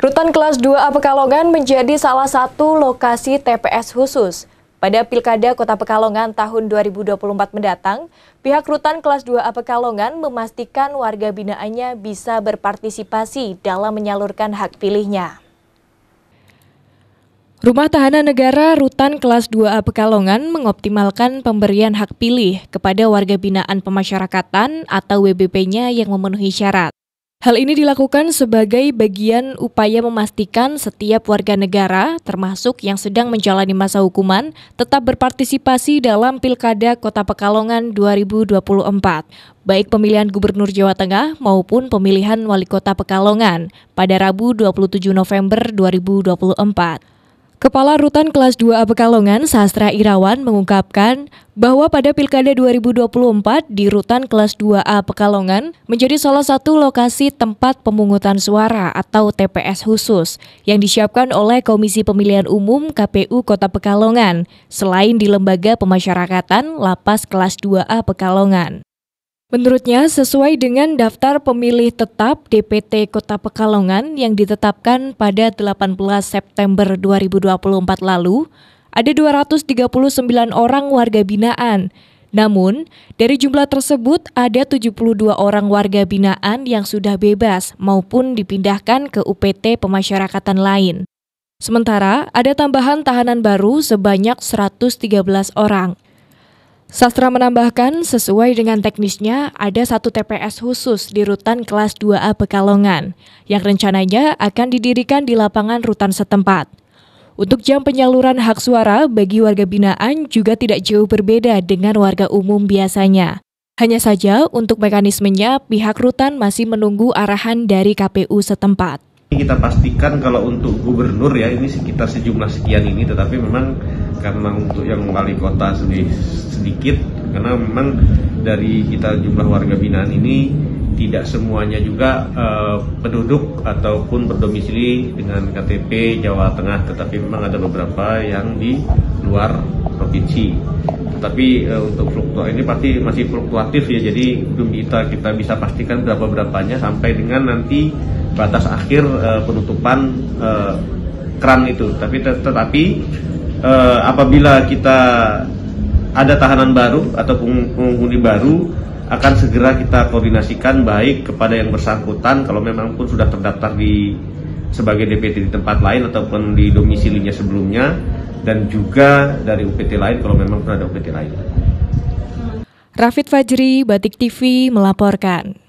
Rutan kelas 2A Pekalongan menjadi salah satu lokasi TPS khusus. Pada Pilkada Kota Pekalongan tahun 2024 mendatang, pihak Rutan kelas 2A Pekalongan memastikan warga binaannya bisa berpartisipasi dalam menyalurkan hak pilihnya. Rumah Tahanan Negara Rutan Kelas 2A Pekalongan mengoptimalkan pemberian hak pilih kepada warga binaan pemasyarakatan atau WBP-nya yang memenuhi syarat. Hal ini dilakukan sebagai bagian upaya memastikan setiap warga negara, termasuk yang sedang menjalani masa hukuman, tetap berpartisipasi dalam Pilkada Kota Pekalongan 2024, baik pemilihan Gubernur Jawa Tengah maupun pemilihan Wali Kota Pekalongan pada Rabu 27 November 2024. Kepala Rutan Kelas 2A Pekalongan, Sastra Irawan, mengungkapkan bahwa pada Pilkada 2024 di Rutan Kelas 2A Pekalongan menjadi salah satu lokasi tempat pemungutan suara atau TPS khusus yang disiapkan oleh Komisi Pemilihan Umum KPU Kota Pekalongan, selain di Lembaga Pemasyarakatan Lapas Kelas 2A Pekalongan. Menurutnya, sesuai dengan daftar pemilih tetap DPT Kota Pekalongan yang ditetapkan pada 18 September 2024 lalu, ada 239 orang warga binaan. Namun, dari jumlah tersebut ada 72 orang warga binaan yang sudah bebas maupun dipindahkan ke UPT pemasyarakatan lain. Sementara, ada tambahan tahanan baru sebanyak 113 orang. Sastra menambahkan, sesuai dengan teknisnya, ada satu TPS khusus di Rutan Kelas 2A Pekalongan, yang rencananya akan didirikan di lapangan rutan setempat. Untuk jam penyaluran hak suara bagi warga binaan juga tidak jauh berbeda dengan warga umum biasanya. Hanya saja untuk mekanismenya pihak rutan masih menunggu arahan dari KPU setempat. Kita pastikan kalau untuk gubernur ya ini sekitar sejumlah sekian ini tetapi memang karena untuk yang wali kota sedih, sedikit karena memang dari kita jumlah warga binaan ini tidak semuanya juga uh, penduduk ataupun berdomisili dengan KTP Jawa Tengah, tetapi memang ada beberapa yang di luar provinsi. Tapi e, eh, untuk fluktuasi ini pasti masih fluktuatif ya, jadi belum kita kita bisa pastikan berapa berapanya sampai dengan nanti batas akhir e, penutupan e, keran itu. Tapi tetapi eh, apabila kita ada tahanan baru atau penghuni baru akan segera kita koordinasikan baik kepada yang bersangkutan kalau memang pun sudah terdaftar di sebagai DPT di tempat lain ataupun di domisilinya sebelumnya dan juga dari UPT lain kalau memang pun ada UPT lain. Rafid Fajri, Batik TV melaporkan.